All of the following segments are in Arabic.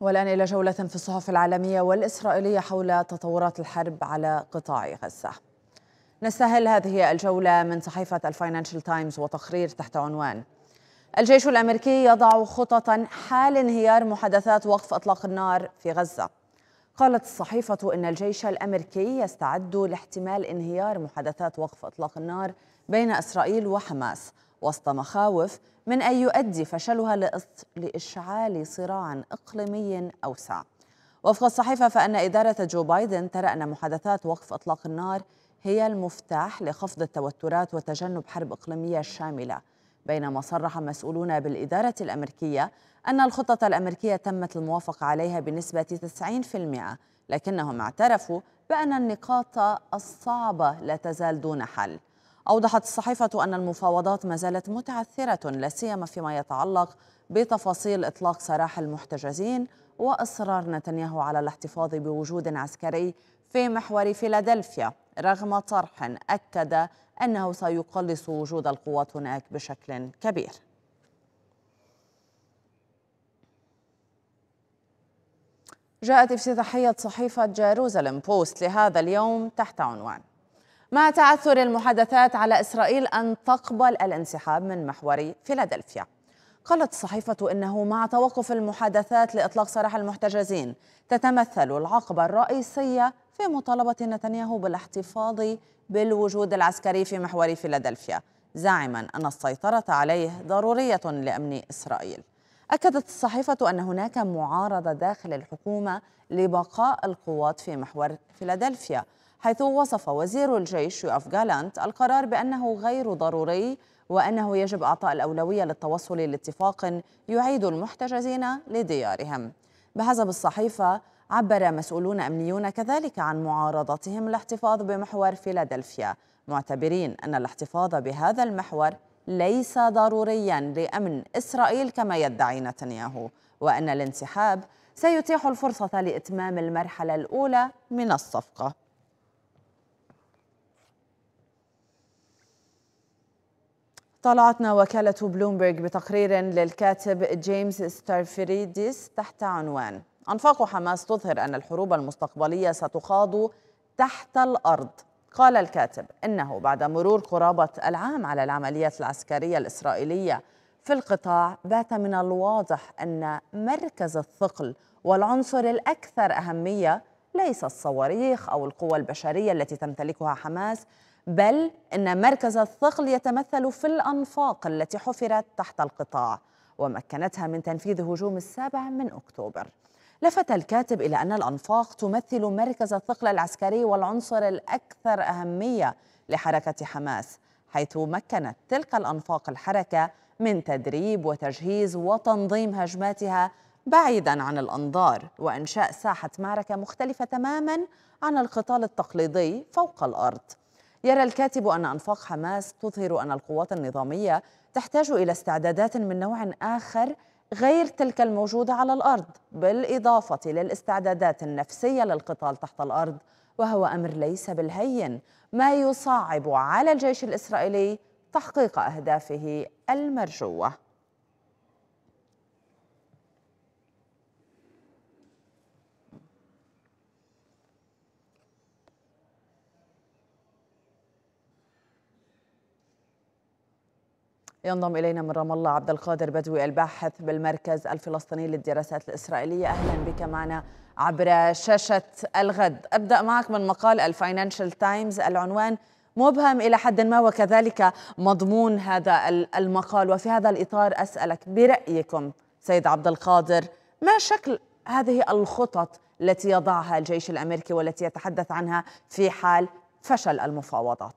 والآن إلى جولة في الصحف العالمية والإسرائيلية حول تطورات الحرب على قطاع غزة نستهل هذه الجولة من صحيفة الفاينانشال تايمز وتقرير تحت عنوان الجيش الأمريكي يضع خططا حال انهيار محادثات وقف إطلاق النار في غزة قالت الصحيفة إن الجيش الأمريكي يستعد لاحتمال انهيار محادثات وقف إطلاق النار بين إسرائيل وحماس وسط مخاوف من أن يؤدي فشلها لإشعال صراع إقليمي أوسع وفق الصحيفة فأن إدارة جو بايدن ترى أن محادثات وقف إطلاق النار هي المفتاح لخفض التوترات وتجنب حرب إقليمية شاملة بينما صرح مسؤولون بالإدارة الأمريكية أن الخطة الأمريكية تمت الموافقة عليها بنسبة 90% لكنهم اعترفوا بأن النقاط الصعبة لا تزال دون حل أوضحت الصحيفة أن المفاوضات ما زالت متعثرة لا سيما فيما يتعلق بتفاصيل إطلاق سراح المحتجزين وإصرار نتنياهو على الاحتفاظ بوجود عسكري في محور فيلادلفيا رغم طرح أكد أنه سيقلص وجود القوات هناك بشكل كبير جاءت افتتاحية صحيفة جيروزالم بوست لهذا اليوم تحت عنوان مع تعثر المحادثات على إسرائيل أن تقبل الانسحاب من محور فيلادلفيا قالت الصحيفة إنه مع توقف المحادثات لإطلاق سراح المحتجزين تتمثل العقبة الرئيسية في مطالبة نتنياهو بالاحتفاظ بالوجود العسكري في محور فيلادلفيا زاعما أن السيطرة عليه ضرورية لأمن إسرائيل أكدت الصحيفة أن هناك معارضة داخل الحكومة لبقاء القوات في محور فيلادلفيا حيث وصف وزير الجيش يوف جالانت القرار بأنه غير ضروري وأنه يجب إعطاء الأولوية للتوصل لاتفاق يعيد المحتجزين لديارهم بحسب الصحيفة عبر مسؤولون أمنيون كذلك عن معارضتهم الاحتفاظ بمحور فيلادلفيا معتبرين أن الاحتفاظ بهذا المحور ليس ضروريا لأمن إسرائيل كما يدعي نتنياهو وأن الانسحاب سيتيح الفرصة لإتمام المرحلة الأولى من الصفقة طلعتنا وكالة بلومبرج بتقرير للكاتب جيمس ستارفريديس تحت عنوان أنفاق حماس تظهر أن الحروب المستقبلية ستخاض تحت الأرض قال الكاتب إنه بعد مرور قرابة العام على العمليات العسكرية الإسرائيلية في القطاع بات من الواضح أن مركز الثقل والعنصر الأكثر أهمية ليس الصواريخ أو القوى البشرية التي تمتلكها حماس بل إن مركز الثقل يتمثل في الأنفاق التي حفرت تحت القطاع ومكنتها من تنفيذ هجوم السابع من أكتوبر لفت الكاتب إلى أن الأنفاق تمثل مركز الثقل العسكري والعنصر الأكثر أهمية لحركة حماس حيث مكنت تلك الأنفاق الحركة من تدريب وتجهيز وتنظيم هجماتها بعيدا عن الأنظار وإنشاء ساحة معركة مختلفة تماما عن القتال التقليدي فوق الأرض يرى الكاتب أن أنفاق حماس تظهر أن القوات النظامية تحتاج إلى استعدادات من نوع آخر غير تلك الموجودة على الأرض بالإضافة للاستعدادات النفسية للقتال تحت الأرض وهو أمر ليس بالهين ما يصعب على الجيش الإسرائيلي تحقيق أهدافه المرجوة ينضم إلينا من رام الله عبد القادر بدوي الباحث بالمركز الفلسطيني للدراسات الإسرائيلية أهلا بك معنا عبر شاشة الغد أبدأ معك من مقال الفاينانشال تايمز العنوان مبهم إلى حد ما وكذلك مضمون هذا المقال وفي هذا الإطار أسألك برأيكم سيد عبد القادر ما شكل هذه الخطط التي يضعها الجيش الامريكي والتي يتحدث عنها في حال فشل المفاوضات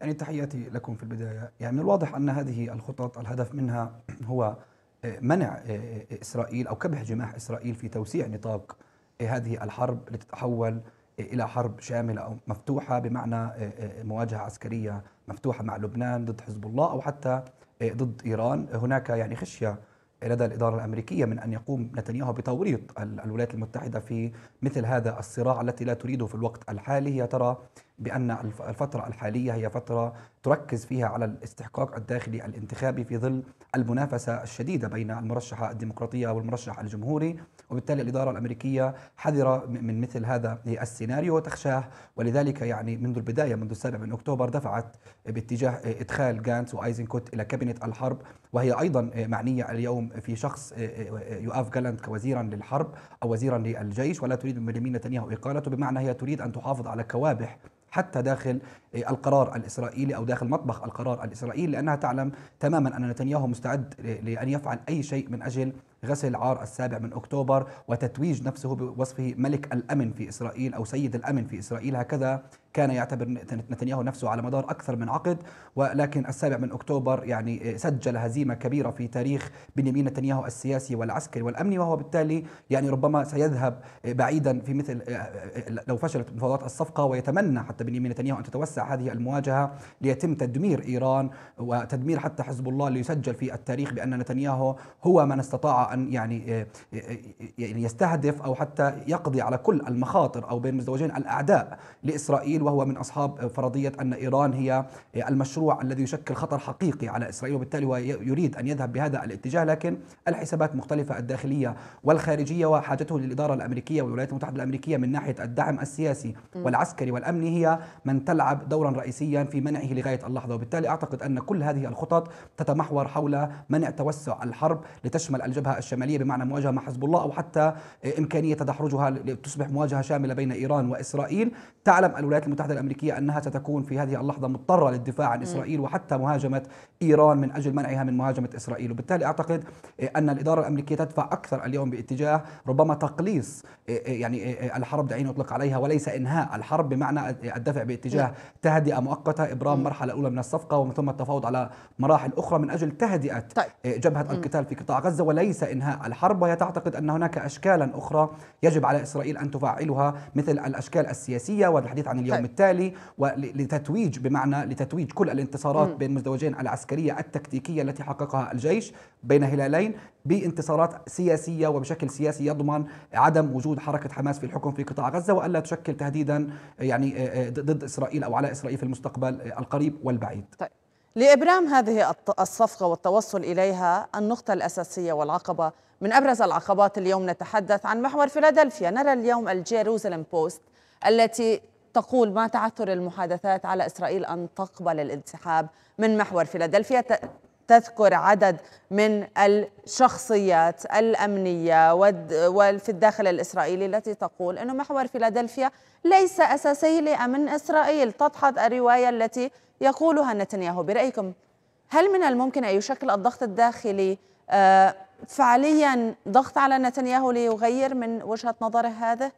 يعني تحياتي لكم في البداية يعني من الواضح أن هذه الخطط الهدف منها هو آه، منع آه، آه، إسرائيل أو كبح جماح إسرائيل في توسيع نطاق هذه الحرب لتتحول إلى حرب شاملة أو مفتوحة بمعنى مواجهة عسكرية مفتوحة مع لبنان ضد حزب الله أو حتى ضد إيران هناك يعني خشية لدى الإدارة الأمريكية من أن يقوم نتنياهو بتوريط الولايات المتحدة في مثل هذا الصراع التي لا تريده في الوقت الحالي هي ترى بأن الفترة الحالية هي فترة تركز فيها على الاستحقاق الداخلي الانتخابي في ظل المنافسة الشديدة بين المرشحة الديمقراطية والمرشح الجمهوري وبالتالي الإدارة الأمريكية حذرة من مثل هذا السيناريو وتخشاه ولذلك يعني منذ البداية منذ السابع من أكتوبر دفعت باتجاه إدخال جانس وآيزنكوت إلى كابينة الحرب وهي أيضا معنية اليوم في شخص يؤاف جالنت كوزيرا للحرب أو وزيرا للجيش ولا تريد من يمين نتنياهو إقالته بمعنى هي تريد أن تحافظ على كوابح حتى داخل القرار الاسرائيلي او داخل مطبخ القرار الاسرائيلي لانها تعلم تماما ان نتنياهو مستعد لان يفعل اي شيء من اجل غسل عار السابع من اكتوبر وتتويج نفسه بوصفه ملك الامن في اسرائيل او سيد الامن في اسرائيل هكذا كان يعتبر نتنياهو نفسه على مدار اكثر من عقد ولكن السابع من اكتوبر يعني سجل هزيمه كبيره في تاريخ بنيامين نتنياهو السياسي والعسكري والامني وهو بالتالي يعني ربما سيذهب بعيدا في مثل آه، آه، آه، لو فشلت مفاوضات الصفقه ويتمنى حتى بنيامين نتنياهو ان تتوسع هذه المواجهة ليتم تدمير إيران وتدمير حتى حزب الله ليسجل في التاريخ بأن نتنياهو هو من استطاع أن يعني،, آه، آه، يعني يستهدف أو حتى يقضي على كل المخاطر أو بين مزدوجين الأعداء لإسرائيل وهو من أصحاب فرضية أن إيران هي المشروع الذي يشكل خطر حقيقي على إسرائيل وبالتالي هو يريد أن يذهب بهذا الاتجاه لكن الحسابات مختلفة الداخلية والخارجية وحاجته للإدارة الأمريكية والولايات المتحدة الأمريكية من ناحية الدعم السياسي والعسكري والأمني هي من تلعب دورا رئيسيا في منعه لغايه اللحظه وبالتالي اعتقد ان كل هذه الخطط تتمحور حول منع توسع الحرب لتشمل الجبهه الشماليه بمعنى مواجهه مع حزب الله او حتى امكانيه تدحرجها لتصبح مواجهه شامله بين ايران واسرائيل تعلم الولايات المتحده الامريكيه انها ستكون في هذه اللحظه مضطره للدفاع عن اسرائيل وحتى مهاجمه ايران من اجل منعها من مهاجمه اسرائيل وبالتالي اعتقد ان الاداره الامريكيه تدفع اكثر اليوم باتجاه ربما تقليص إيه، إيه، يعني إيه، الحرب دعيني اطلق عليها وليس انهاء الحرب بمعنى الدفع باتجاه تهدئه مؤقته ابرام مرحله اولى من الصفقه ومن ثم التفاوض على مراحل اخرى من اجل تهدئه طيب. إيه، جبهه القتال في قطاع غزه وليس انهاء الحرب وهي تعتقد ان هناك اشكالا اخرى يجب على اسرائيل ان تفعلها مثل الاشكال السياسيه والحديث عن اليوم طيب. التالي ولتتويج بمعنى لتتويج كل الانتصارات مم. بين المزدوجين العسكريه التكتيكيه التي حققها الجيش بين هلالين بانتصارات سياسيه وبشكل سياسي يضمن عدم وجود حركه حماس في الحكم في قطاع غزه والا تشكل تهديدا يعني إيه، إيه، ضد اسرائيل او على إسرائيل في المستقبل آه، القريب والبعيد طيب. لإبرام هذه الصفقة والتوصل إليها النقطة الأساسية والعقبة من أبرز العقبات اليوم نتحدث عن محور فيلادلفيا نرى اليوم الجيروزلم بوست التي تقول ما تعثر المحادثات على إسرائيل أن تقبل الانسحاب من محور فيلادلفيا تذكر عدد من الشخصيات الأمنية وفي الداخل الإسرائيلي التي تقول أن محور فيلادلفيا ليس أساسي لأمن إسرائيل تضحض الرواية التي يقولها نتنياهو برأيكم هل من الممكن أن يشكل الضغط الداخلي آه، فعليا ضغط على نتنياهو ليغير من وجهة نظره هذا؟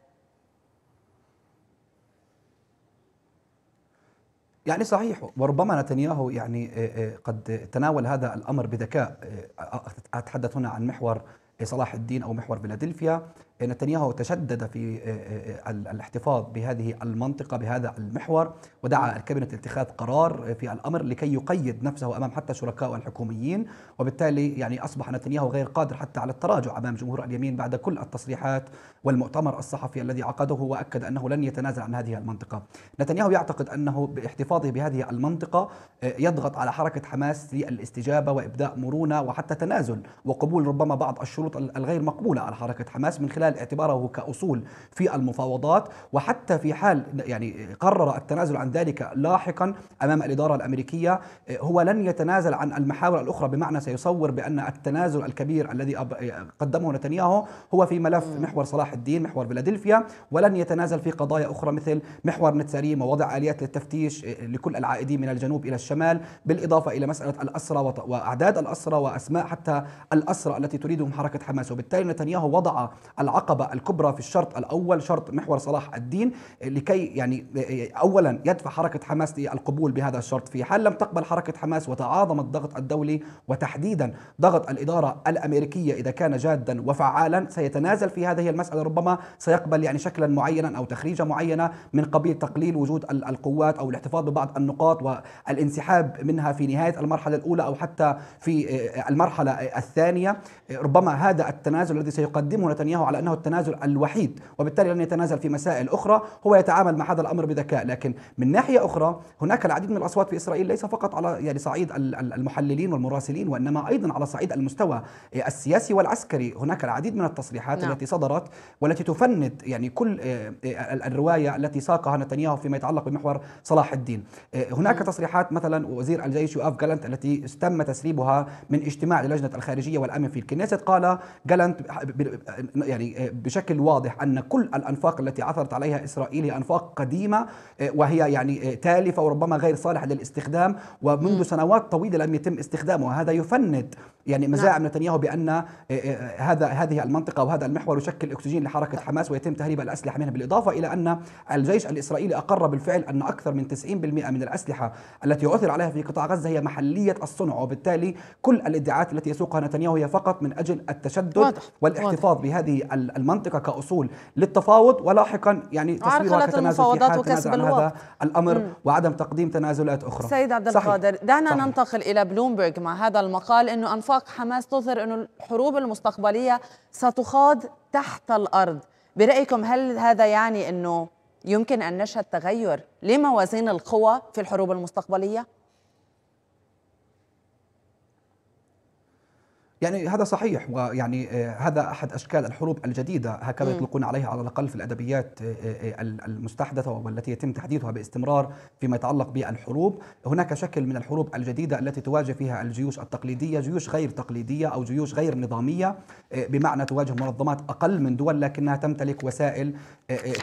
يعني صحيح وربما نتنياهو يعني آه، آه، قد تناول هذا الامر بذكاء آه، اتحدث هنا عن محور صلاح الدين أو محور فيلادلفيا نتنياهو تشدد في آه، آه، آه، الاحتفاظ بهذه المنطقة بهذا المحور ودعا الكابينة لاتخاذ قرار في الأمر لكي يقيد نفسه أمام حتى شركائه الحكوميين وبالتالي يعني أصبح نتنياهو غير قادر حتى على التراجع أمام جمهور اليمين بعد كل التصريحات والمؤتمر الصحفي الذي عقده وأكد أنه لن يتنازل عن هذه المنطقة نتنياهو يعتقد أنه باحتفاظه بهذه المنطقة يضغط على حركة حماس للاستجابة وإبداء مرونة وحتى تنازل وقبول ربما بعض الشروط الشروط الغير مقبولة على حركة حماس من خلال اعتباره كأصول في المفاوضات وحتى في حال يعني قرر التنازل عن ذلك لاحقا أمام الإدارة الأمريكية آه، هو لن يتنازل عن المحاور الأخرى بمعنى سيصور بأن التنازل الكبير الذي قدمه نتنياهو هو في ملف محور صلاح الدين محور فيلادلفيا ولن يتنازل في قضايا أخرى مثل محور نتساريم ووضع آليات للتفتيش آه، لكل العائدين من الجنوب إلى الشمال بالإضافة إلى مسألة الأسرة وأعداد الأسرة وأسماء حتى الأسرة التي تريدهم حركة حركه حماس وبالتالي نتنياهو وضع العقبه الكبرى في الشرط الاول شرط محور صلاح الدين لكي يعني اولا يدفع حركه حماس للقبول بهذا الشرط في حال لم تقبل حركه حماس وتعاظم الضغط الدولي وتحديدا ضغط الاداره الامريكيه اذا كان جادا وفعالا سيتنازل في هذه المساله ربما سيقبل يعني شكلا معينا او تخريجه معينه من قبيل تقليل وجود القوات او الاحتفاظ ببعض النقاط والانسحاب منها في نهايه المرحله الاولى او حتى في آه، المرحله الثانيه ربما هذا التنازل الذي سيقدمه نتنياهو على انه التنازل الوحيد وبالتالي لن يتنازل في مسائل اخرى هو يتعامل مع هذا الامر بذكاء لكن من ناحيه اخرى هناك العديد من الاصوات في اسرائيل ليس فقط على يعني صعيد المحللين والمراسلين وانما ايضا على صعيد المستوى السياسي والعسكري هناك العديد من التصريحات نعم. التي صدرت والتي تفند يعني كل آه، آه، الروايه التي ساقها نتنياهو فيما يتعلق بمحور صلاح الدين آه، هناك نعم. تصريحات مثلا وزير الجيش يوف جالنت التي تم تسريبها من اجتماع لجنه الخارجيه والامن في الكنيست قال قالها جالنت يعني بشكل واضح ان كل الانفاق التي عثرت عليها اسرائيل هي انفاق قديمه وهي يعني تالفه وربما غير صالحه للاستخدام ومنذ سنوات طويله لم يتم استخدامها وهذا يفند يعني مزاعم نعم. نتنياهو بان هذا هذه المنطقه وهذا المحور يشكل اكسجين لحركه حماس ويتم تهريب الاسلحه منها بالاضافه الى ان الجيش الاسرائيلي اقر بالفعل ان اكثر من 90% من الاسلحه التي عثر عليها في قطاع غزه هي محليه الصنع وبالتالي كل الادعاءات التي يسوقها نتنياهو هي فقط من اجل الت التشدد واضح. والاحتفاظ واضح. بهذه المنطقه كاصول للتفاوض ولاحقا يعني تصويرها كتنازل في حال تنازل عن هذا الامر م. وعدم تقديم تنازلات اخرى سيد عبد القادر دعنا صحيح. ننتقل الى بلومبرج مع هذا المقال انه انفاق حماس تظهر انه الحروب المستقبليه ستخاض تحت الارض برايكم هل هذا يعني انه يمكن ان نشهد تغير لموازين القوى في الحروب المستقبليه يعني هذا صحيح ويعني آه، هذا احد اشكال الحروب الجديده هكذا يطلقون عليها على الاقل في الادبيات آه، آه، المستحدثه والتي يتم تحديثها باستمرار فيما يتعلق بالحروب، هناك شكل من الحروب الجديده التي تواجه فيها الجيوش التقليديه، جيوش غير تقليديه او جيوش غير نظاميه بمعنى تواجه منظمات اقل من دول لكنها تمتلك وسائل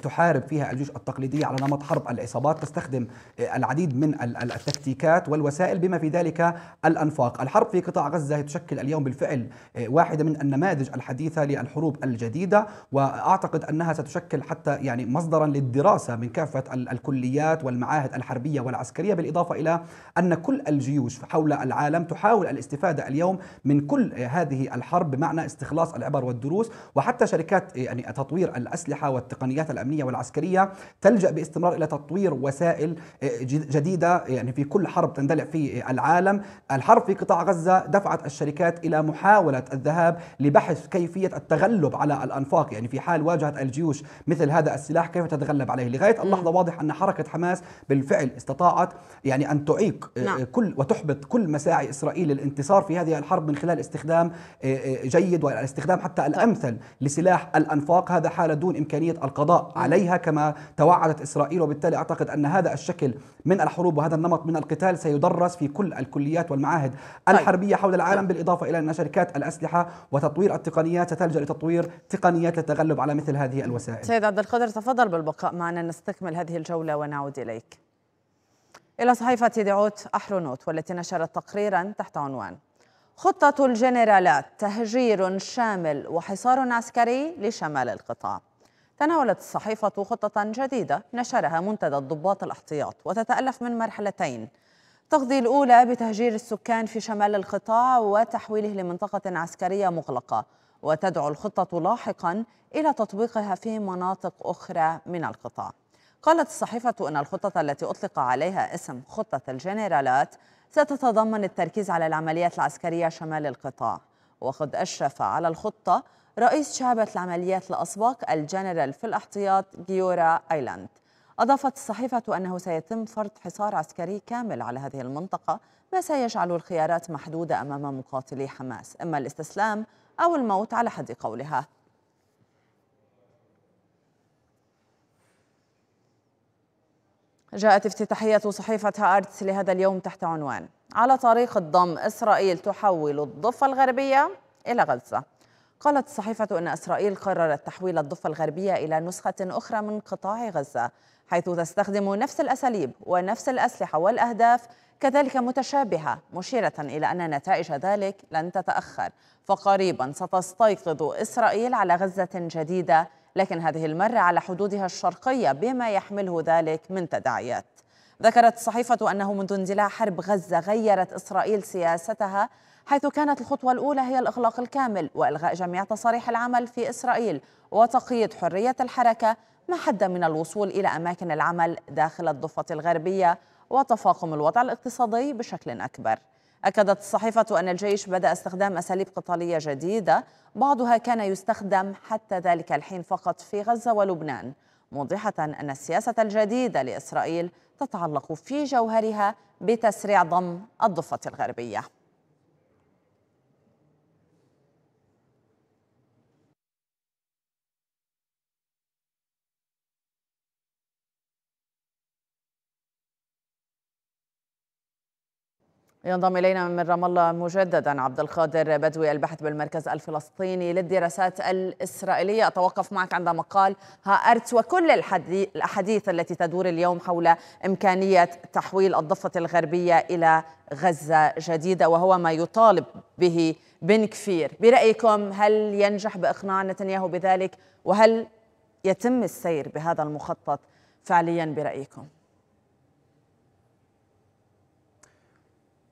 تحارب فيها الجيوش التقليديه على نمط حرب العصابات، تستخدم العديد من التكتيكات والوسائل بما في ذلك الانفاق، الحرب في قطاع غزه تشكل اليوم بالفعل بالفعل آه، واحدة من النماذج الحديثة للحروب الجديدة وأعتقد أنها ستشكل حتى يعني مصدرا للدراسة من كافة الكليات والمعاهد الحربية والعسكرية بالإضافة إلى أن كل الجيوش حول العالم تحاول الاستفادة اليوم من كل آه، هذه الحرب بمعنى استخلاص العبر والدروس وحتى شركات آه، يعني تطوير الأسلحة والتقنيات الأمنية والعسكرية تلجأ باستمرار إلى تطوير وسائل جديدة يعني في كل حرب تندلع في العالم الحرب في قطاع غزة دفعت الشركات إلى محاولة الذهاب لبحث كيفية التغلب على الأنفاق يعني في حال واجهت الجيوش مثل هذا السلاح كيف تتغلب عليه لغاية اللحظة واضح أن حركة حماس بالفعل استطاعت يعني أن تعيق آه، نعم. كل وتحبط كل مساعي إسرائيل للانتصار في هذه الحرب من خلال استخدام آه، آه، جيد والاستخدام حتى الأمثل لسلاح الأنفاق هذا حالة دون إمكانية القضاء عليها كما توعدت إسرائيل وبالتالي أعتقد أن هذا الشكل من الحروب وهذا النمط من القتال سيدرس في كل الكليات والمعاهد طيب. الحربية حول العالم نعم. بالإضافة إلى النشاط شركات الأسلحة وتطوير التقنيات ستلجأ لتطوير تقنيات للتغلب على مثل هذه الوسائل سيد عبد القادر تفضل بالبقاء معنا نستكمل هذه الجولة ونعود إليك إلى صحيفة دعوت أحرونوت والتي نشرت تقريرا تحت عنوان خطة الجنرالات تهجير شامل وحصار عسكري لشمال القطاع تناولت الصحيفة خطة جديدة نشرها منتدى الضباط الاحتياط وتتألف من مرحلتين تقضي الأولى بتهجير السكان في شمال القطاع وتحويله لمنطقة عسكرية مغلقة وتدعو الخطة لاحقا إلى تطبيقها في مناطق أخرى من القطاع قالت الصحيفة أن الخطة التي أطلق عليها اسم خطة الجنرالات ستتضمن التركيز على العمليات العسكرية شمال القطاع وقد أشرف على الخطة رئيس شعبة العمليات الأسبق الجنرال في الاحتياط جيورا أيلاند أضافت الصحيفة أنه سيتم فرض حصار عسكري كامل على هذه المنطقة ما سيجعل الخيارات محدودة أمام مقاتلي حماس إما الاستسلام أو الموت على حد قولها جاءت افتتاحية صحيفة هارتس لهذا اليوم تحت عنوان على طريق الضم إسرائيل تحول الضفة الغربية إلى غزة قالت الصحيفة أن إسرائيل قررت تحويل الضفة الغربية إلى نسخة أخرى من قطاع غزة حيث تستخدم نفس الأساليب ونفس الأسلحة والأهداف كذلك متشابهة مشيرة إلى أن نتائج ذلك لن تتأخر فقريبا ستستيقظ إسرائيل على غزة جديدة لكن هذه المرة على حدودها الشرقية بما يحمله ذلك من تداعيات ذكرت الصحيفة أنه منذ اندلاع حرب غزة غيرت إسرائيل سياستها حيث كانت الخطوة الأولى هي الإغلاق الكامل وإلغاء جميع تصاريح العمل في إسرائيل وتقييد حرية الحركة ما حد من الوصول إلى أماكن العمل داخل الضفة الغربية وتفاقم الوضع الاقتصادي بشكل أكبر أكدت الصحيفة أن الجيش بدأ استخدام أساليب قتالية جديدة بعضها كان يستخدم حتى ذلك الحين فقط في غزة ولبنان موضحة أن السياسة الجديدة لإسرائيل تتعلق في جوهرها بتسريع ضم الضفة الغربية ينضم إلينا من رام الله مجددا عبد القادر بدوي البحث بالمركز الفلسطيني للدراسات الإسرائيلية أتوقف معك عند مقال هارتس وكل الأحاديث التي تدور اليوم حول إمكانية تحويل الضفة الغربية إلى غزة جديدة وهو ما يطالب به بن كفير برأيكم هل ينجح بإقناع نتنياهو بذلك وهل يتم السير بهذا المخطط فعليا برأيكم؟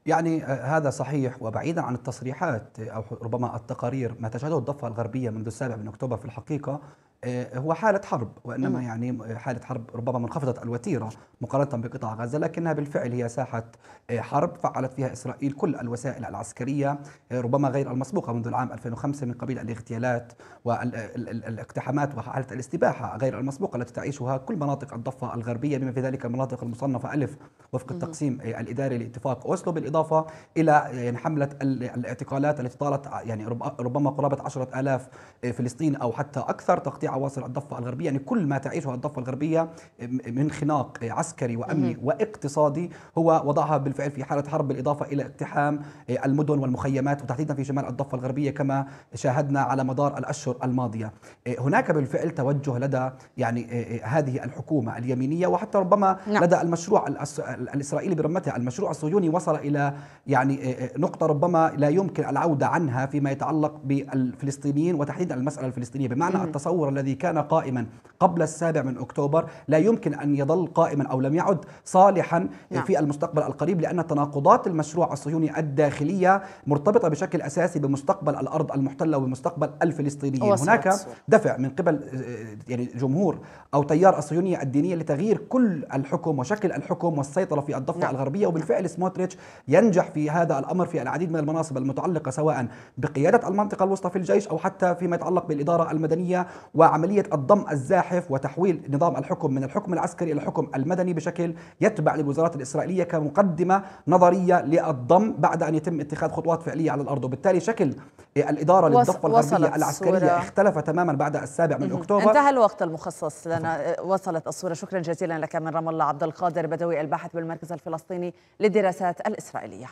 يعني آه، هذا صحيح وبعيدا عن التصريحات او ربما التقارير ما تشهده الضفه الغربيه منذ السابع من اكتوبر في الحقيقه آه، هو حالة حرب وإنما يعني آه، حالة حرب ربما منخفضة الوتيرة مقارنة بقطاع غزة لكنها بالفعل هي ساحة آه، حرب فعلت فيها إسرائيل كل الوسائل العسكرية ربما غير المسبوقة منذ العام 2005 من قبيل الاغتيالات والاقتحامات وحالة الاستباحة غير المسبوقة التي تعيشها كل مناطق الضفة الغربية بما في ذلك المناطق المصنفة ألف وفق التقسيم الإداري لاتفاق أوسلو بالإضافة إلى يعني حملة الاعتقالات التي طالت يعني ربما قرابة 10000 فلسطين أو حتى أكثر تقطيع عواصر الضفة الغربية يعني كل ما تعيشه الضفة الغربية من خناق عسكري وأمني واقتصادي هو وضعها بالفعل في حالة حرب بالإضافة إلى اقتحام المدن والمخيمات وتحديدا في شمال الضفة الغربية كما شاهدنا على مدار الأشهر الماضية هناك بالفعل توجه لدى يعني هذه الحكومة اليمينية وحتى ربما نعم. لدى المشروع الإسرائيلي برمته المشروع الصهيوني وصل إلى يعني نقطة ربما لا يمكن العودة عنها فيما يتعلق بالفلسطينيين وتحديدا المسألة الفلسطينية بمعنى التصور الذي الذي كان قائما قبل السابع من اكتوبر لا يمكن ان يظل قائما او لم يعد صالحا نعم. في المستقبل القريب لان تناقضات المشروع الصهيوني الداخليه مرتبطه بشكل اساسي بمستقبل الارض المحتله وبمستقبل الفلسطينيين هناك دفع من قبل آه، يعني جمهور او تيار الصهيونيه الدينيه لتغيير كل الحكم وشكل الحكم والسيطره في الضفه نعم. الغربيه وبالفعل سموتريتش ينجح في هذا الامر في العديد من المناصب المتعلقه سواء بقياده المنطقه الوسطى في الجيش او حتى فيما يتعلق بالاداره المدنيه و عملية الضم الزاحف وتحويل نظام الحكم من الحكم العسكري إلى الحكم المدني بشكل يتبع للوزارات الإسرائيلية كمقدمة نظرية للضم بعد أن يتم اتخاذ خطوات فعلية على الأرض وبالتالي شكل الإدارة للضفة الغربية العسكرية الصورة. اختلف تماما بعد السابع من أكتوبر انتهى الوقت المخصص لنا أه، وصلت الصورة شكرا جزيلا لك من رام الله عبد القادر بدوي الباحث بالمركز الفلسطيني للدراسات الإسرائيلية